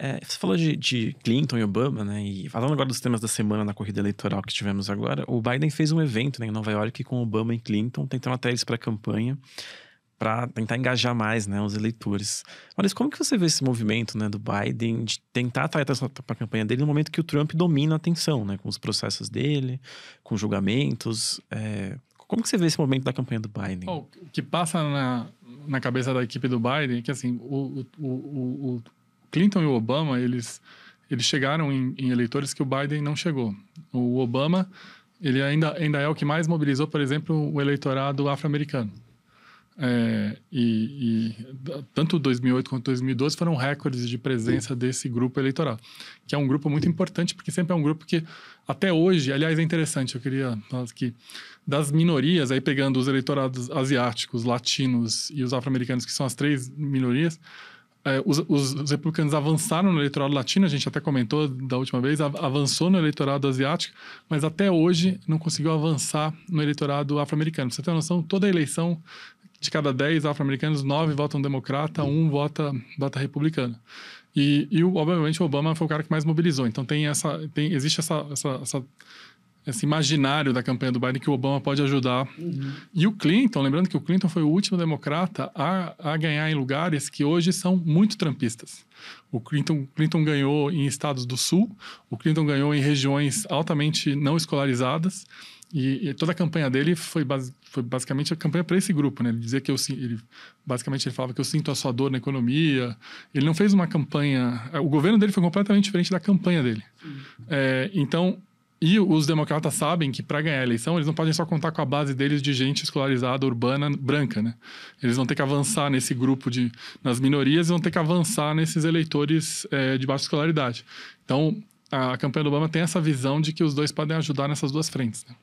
É, você falou de, de, Clinton e Obama, né? E falando agora dos temas da semana na corrida eleitoral que tivemos agora, o Biden fez um evento né, em Nova York com Obama e Clinton, tentando até eles para a campanha, para tentar engajar mais né, os eleitores. Mas como que você vê esse movimento né, do Biden de tentar atrair atenção para a campanha dele no momento que o Trump domina a atenção, né? Com os processos dele, com julgamentos. É... Como que você vê esse momento da campanha do Biden? Oh, o oh, que passa na, na cabeça da equipe do Biden é que assim, o, o, o, Clinton e o Obama, eles, eles chegaram em, em eleitores que o Biden não chegou. O Obama, ele ainda, ainda é o que mais mobilizou, por exemplo, o eleitorado afro-americano. É, e, e, tanto 2008 quanto 2012 foram recordes de presença desse grupo eleitoral, que é um grupo muito importante, porque sempre é um grupo que, até hoje, aliás, é interessante, eu queria falar que das minorias, aí pegando os eleitorados asiáticos, latinos e os afro-americanos, que são as três minorias, é, os, os, republicanos avançaram no eleitorado latino, a gente até comentou da última vez, avançou no eleitorado asiático, mas até hoje não conseguiu avançar no eleitorado afro-americano. você ter uma noção, toda eleição de cada 10 afro-americanos, 9 votam democrata, um vota, vota republicano. E, e, obviamente, o Obama foi o cara que mais mobilizou. Então, tem essa, tem, existe essa, essa, essa esse imaginário da campanha do Biden que o Obama pode ajudar. Uhum. E o Clinton, lembrando que o Clinton foi o último democrata a, a ganhar em lugares que hoje são muito trampistas. O Clinton, Clinton ganhou em estados do sul, o Clinton ganhou em regiões altamente não escolarizadas. E, e toda a campanha dele foi, foi basicamente a campanha para esse grupo, né? Ele dizia que eu ele basicamente ele falava que eu sinto a sua dor na economia. Ele não fez uma campanha. O governo dele foi completamente diferente da campanha dele. É, então e os democratas sabem que para ganhar a eleição eles não podem só contar com a base deles de gente escolarizada, urbana, branca, né? Eles vão ter que avançar nesse grupo de nas minorias, e vão ter que avançar nesses eleitores é, de baixa escolaridade. Então a, a campanha do Obama tem essa visão de que os dois podem ajudar nessas duas frentes. Né?